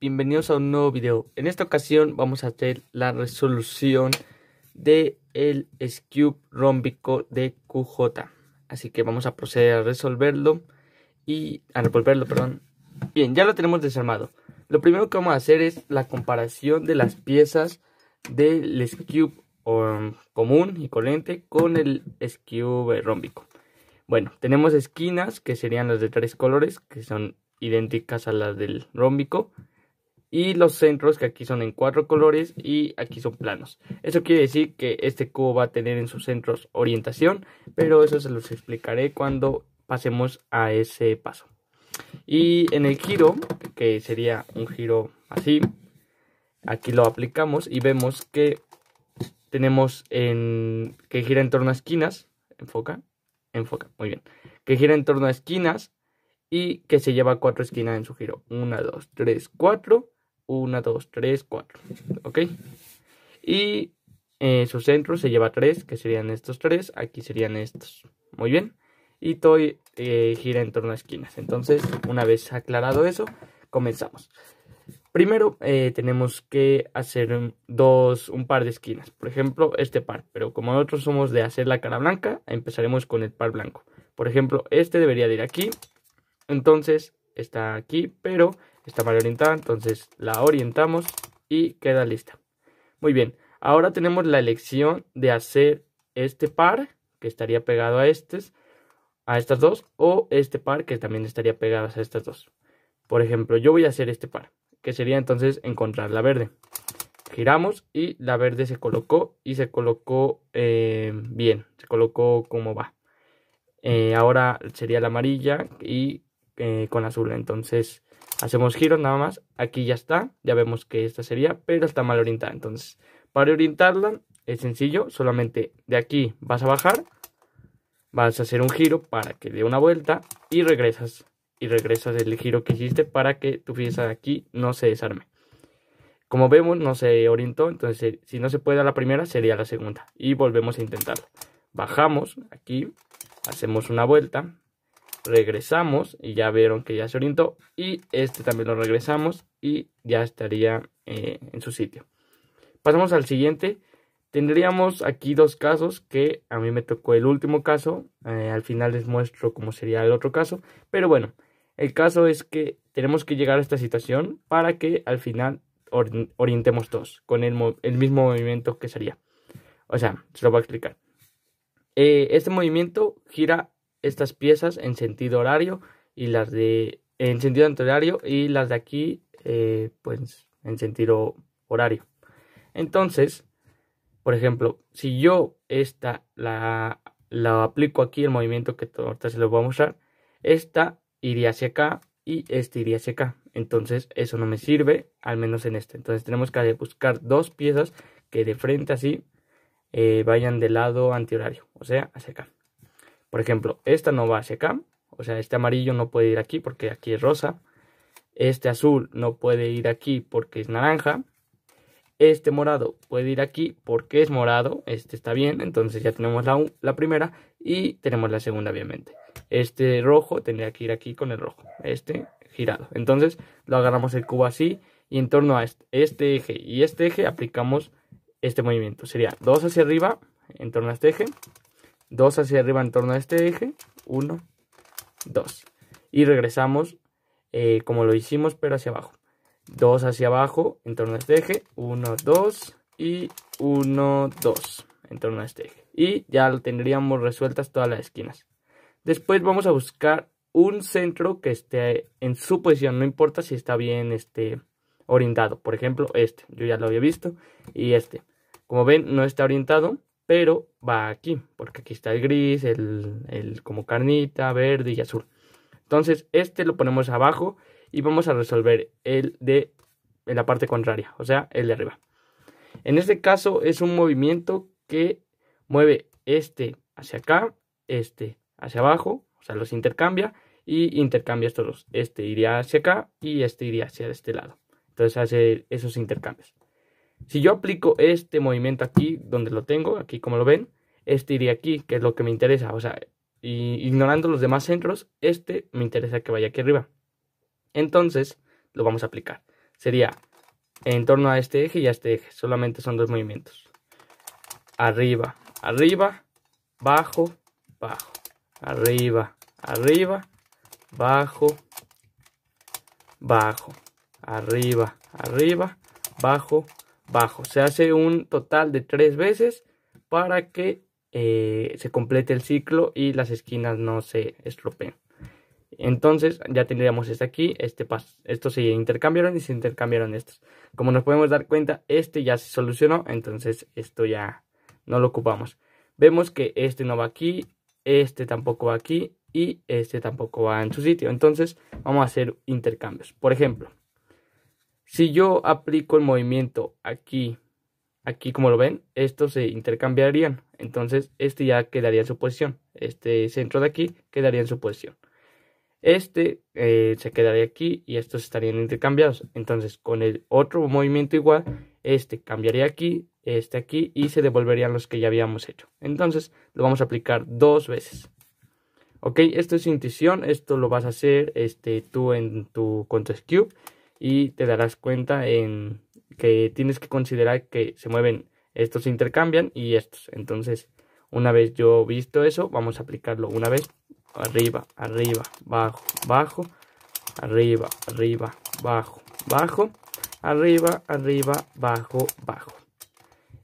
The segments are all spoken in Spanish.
bienvenidos a un nuevo video. En esta ocasión vamos a hacer la resolución de el cube rómbico de QJ. Así que vamos a proceder a resolverlo y a revolverlo, perdón. Bien, ya lo tenemos desarmado. Lo primero que vamos a hacer es la comparación de las piezas del cube um, común y corriente con el cube rómbico. Bueno, tenemos esquinas que serían las de tres colores, que son idénticas a las del rómbico. Y los centros, que aquí son en cuatro colores y aquí son planos. Eso quiere decir que este cubo va a tener en sus centros orientación, pero eso se los explicaré cuando pasemos a ese paso. Y en el giro, que sería un giro así, aquí lo aplicamos y vemos que tenemos en, que gira en torno a esquinas, enfoca, enfoca, muy bien, que gira en torno a esquinas, y que se lleva cuatro esquinas en su giro. 1, 2, 3, 4. 1, 2, 3, 4. ¿Ok? Y en eh, su centro se lleva tres, que serían estos tres. Aquí serían estos. Muy bien. Y todo eh, gira en torno a esquinas. Entonces, una vez aclarado eso, comenzamos. Primero eh, tenemos que hacer dos, un par de esquinas. Por ejemplo, este par. Pero como nosotros somos de hacer la cara blanca, empezaremos con el par blanco. Por ejemplo, este debería de ir aquí. Entonces está aquí, pero está mal orientada, entonces la orientamos y queda lista. Muy bien, ahora tenemos la elección de hacer este par que estaría pegado a estos, a estas dos, o este par que también estaría pegado a estas dos. Por ejemplo, yo voy a hacer este par, que sería entonces encontrar la verde. Giramos y la verde se colocó y se colocó eh, bien, se colocó como va. Eh, ahora sería la amarilla y eh, con azul. Entonces hacemos giros nada más. Aquí ya está. Ya vemos que esta sería, pero está mal orientada. Entonces para orientarla es sencillo. Solamente de aquí vas a bajar. Vas a hacer un giro para que dé una vuelta y regresas. Y regresas el giro que hiciste para que tu pieza de aquí no se desarme. Como vemos, no se orientó, entonces si no se puede a la primera, sería la segunda. Y volvemos a intentarlo. Bajamos aquí, hacemos una vuelta, regresamos y ya vieron que ya se orientó y este también lo regresamos y ya estaría eh, en su sitio. Pasamos al siguiente. Tendríamos aquí dos casos que a mí me tocó el último caso. Eh, al final les muestro cómo sería el otro caso. Pero bueno, el caso es que tenemos que llegar a esta situación para que al final orientemos todos con el, mismo movimiento que sería. O sea, se lo voy a explicar. Eh, este movimiento gira estas piezas en sentido horario y las de en sentido antihorario y las de aquí eh, pues en sentido horario. Entonces, por ejemplo, si yo esta la, la aplico aquí, el movimiento que ahorita se lo voy a mostrar, esta iría hacia acá y este iría hacia acá. Entonces eso no me sirve, al menos en este. Entonces tenemos que buscar dos piezas que de frente así eh, vayan del lado antihorario, o sea, hacia acá. Por ejemplo, esta no va hacia acá. O sea, este amarillo no puede ir aquí porque aquí es rosa. Este azul no puede ir aquí porque es naranja. Este morado puede ir aquí porque es morado. Este está bien. Entonces ya tenemos la, la primera y tenemos la segunda, obviamente. Este rojo tendría que ir aquí con el rojo. Este girado. Entonces lo agarramos el cubo así y en torno a este, este eje y este eje aplicamos este movimiento. Sería dos hacia arriba en torno a este eje dos hacia arriba en torno a este eje, 1, 2. Y regresamos eh, como lo hicimos, pero hacia abajo. 2 hacia abajo en torno a este eje, 1, 2 y 1, 2 en torno a este eje. Y ya lo tendríamos resueltas todas las esquinas. Después vamos a buscar un centro que esté en su posición, no importa si está bien este, orientado. Por ejemplo, este, yo ya lo había visto, y este. Como ven, no está orientado, pero va aquí, porque aquí está el gris, el, como carnita, verde y azul. Entonces, este lo ponemos abajo y vamos a resolver el de en la parte contraria, o sea, el de arriba. En este caso es un movimiento que mueve este hacia acá, este hacia abajo, o sea, los intercambia y intercambia estos dos. Este iría hacia acá y este iría hacia este lado. Entonces hace esos intercambios. Si yo aplico este movimiento aquí, donde lo tengo, aquí como lo ven, este iría aquí, que es lo que me interesa. O sea, ignorando los demás centros, este me interesa que vaya aquí arriba. Entonces, lo vamos a aplicar. Sería en torno a este eje y a este eje. Solamente son dos movimientos. Arriba, arriba, bajo, bajo. Arriba, arriba, bajo, bajo. Arriba, arriba, bajo, bajo. Se hace un total de tres veces para que eh, se complete el ciclo y las esquinas no se estropeen. Entonces ya tendríamos este aquí, este paso. Estos se intercambiaron y se intercambiaron estos. Como nos podemos dar cuenta, este ya se solucionó, entonces esto ya no lo ocupamos. Vemos que este no va aquí, este tampoco va aquí y este tampoco va en su sitio. Entonces vamos a hacer intercambios. Por ejemplo, si yo aplico el movimiento aquí, aquí como lo ven, estos se intercambiarían. Entonces este ya quedaría en su posición. Este centro de aquí quedaría en su posición. Este eh, se quedaría aquí y estos estarían intercambiados. Entonces con el otro movimiento igual, este cambiaría aquí, este aquí y se devolverían los que ya habíamos hecho. Entonces lo vamos a aplicar dos veces. Ok, esto es intuición, esto lo vas a hacer este, tú en tu Contest Cube y te darás cuenta en que tienes que considerar que se mueven, estos se intercambian y estos. Entonces, una vez yo visto eso, vamos a aplicarlo una vez. Arriba, arriba, bajo, bajo, arriba, arriba, bajo, bajo, arriba, arriba, bajo, bajo.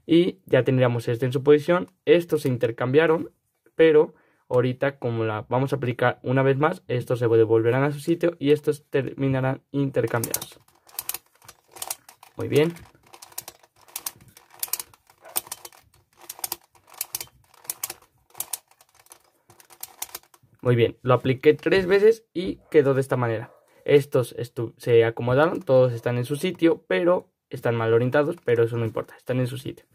Y ya tendríamos este en su posición. Estos se intercambiaron, pero ahorita como la vamos a aplicar una vez más, estos se devolverán a su sitio y estos terminarán intercambiados. Muy bien. Muy bien, lo apliqué tres veces y quedó de esta manera. Estos se acomodaron, todos están en su sitio, pero están mal orientados, pero eso no importa, están en su sitio.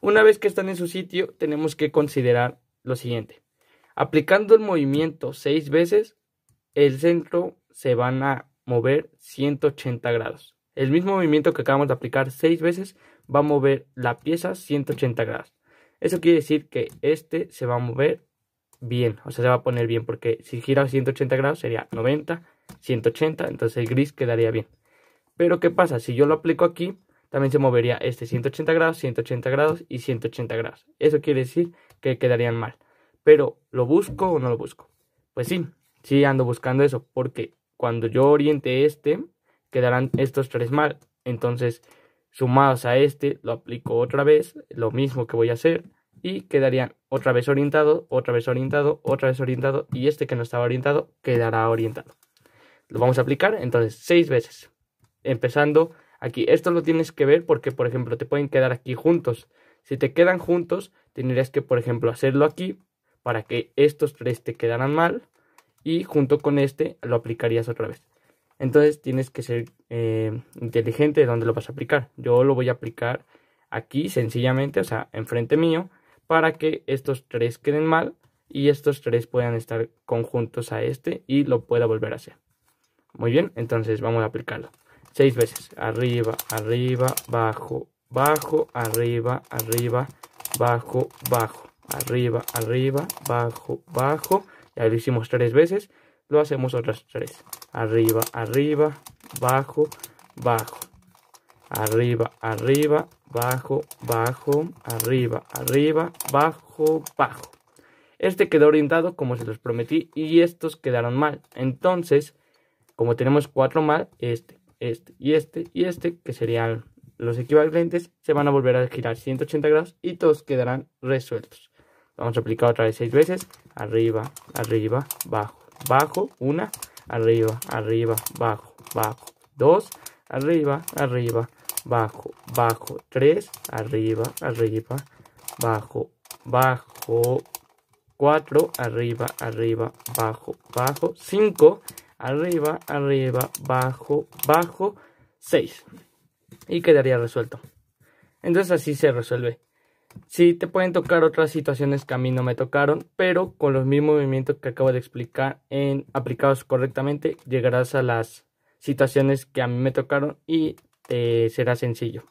Una vez que están en su sitio, tenemos que considerar lo siguiente. Aplicando el movimiento 6 veces, el centro se van a mover 180 grados. El mismo movimiento que acabamos de aplicar seis veces va a mover la pieza 180 grados. Eso quiere decir que este se va a mover bien, o sea, se va a poner bien, porque si gira 180 grados sería 90, 180, entonces el gris quedaría bien. Pero ¿qué pasa? Si yo lo aplico aquí, también se movería este 180 grados, 180 grados y 180 grados. Eso quiere decir que quedarían mal. Pero, ¿lo busco o no lo busco? Pues sí, sí ando buscando eso, porque cuando yo oriente este, quedarán estos tres mal. Entonces, sumados a este, lo aplico otra vez, lo mismo que voy a hacer, y quedarían otra vez orientado, otra vez orientado, otra vez orientado, y este que no estaba orientado quedará orientado. Lo vamos a aplicar entonces seis veces. Empezando aquí, esto lo tienes que ver porque, por ejemplo, te pueden quedar aquí juntos. Si te quedan juntos, tendrías que, por ejemplo, hacerlo aquí para que estos tres te quedaran mal y junto con este lo aplicarías otra vez. Entonces tienes que ser eh, inteligente de dónde lo vas a aplicar. Yo lo voy a aplicar aquí sencillamente, o sea, enfrente mío, para que estos tres queden mal y estos tres puedan estar conjuntos a este y lo pueda volver a hacer. Muy bien, entonces vamos a aplicarlo. Seis veces. Arriba, arriba, bajo, bajo, arriba, arriba, bajo, bajo arriba, arriba, bajo, bajo. Ya lo hicimos tres veces. Lo hacemos otras tres. Arriba, arriba, bajo, bajo. Arriba, arriba, bajo, bajo. Arriba, arriba, bajo, bajo. Este quedó orientado como se los prometí y estos quedaron mal. Entonces, como tenemos cuatro mal, este, este y este y este, que serían los equivalentes, se van a volver a girar 180 grados y todos quedarán resueltos. Vamos a aplicar otra vez seis veces. Arriba, arriba, bajo, bajo. Una, arriba, arriba, bajo, bajo. Dos, arriba, arriba, bajo, bajo. Tres, arriba, arriba, bajo, bajo. Cuatro, arriba, arriba, bajo, bajo. Cinco, arriba, arriba, bajo, bajo. Seis. Y quedaría resuelto. Entonces así se resuelve si te pueden tocar otras situaciones que a mí no me tocaron, pero con los mismos movimientos que acabo de explicar, en, aplicados correctamente, llegarás a las situaciones que a mí me tocaron y te será sencillo.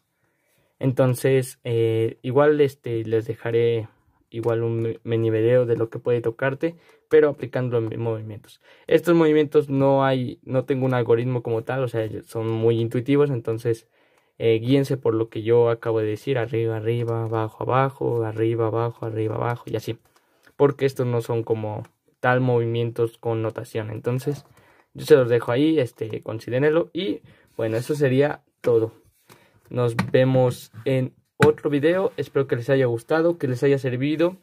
Entonces, eh, igual este, les dejaré igual un mini video de lo que puede tocarte, pero aplicando los movimientos. Estos movimientos no hay, no tengo un algoritmo como tal, o sea, son muy intuitivos, entonces eh, guíense por lo que yo acabo de decir, arriba, arriba, abajo, abajo, arriba, abajo, arriba, abajo y así. Porque estos no son como tal movimientos con notación. Entonces, yo se los dejo ahí, este, considérenlo y bueno, eso sería todo. Nos vemos en otro video. Espero que les haya gustado, que les haya servido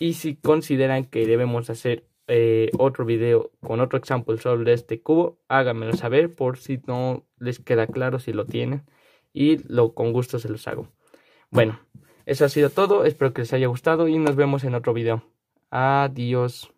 y si consideran que debemos hacer eh, otro video con otro example sobre este cubo, háganmelo saber por si no les queda claro si lo tienen y lo, con gusto se los hago. Bueno, eso ha sido todo, espero que les haya gustado y nos vemos en otro video. Adiós.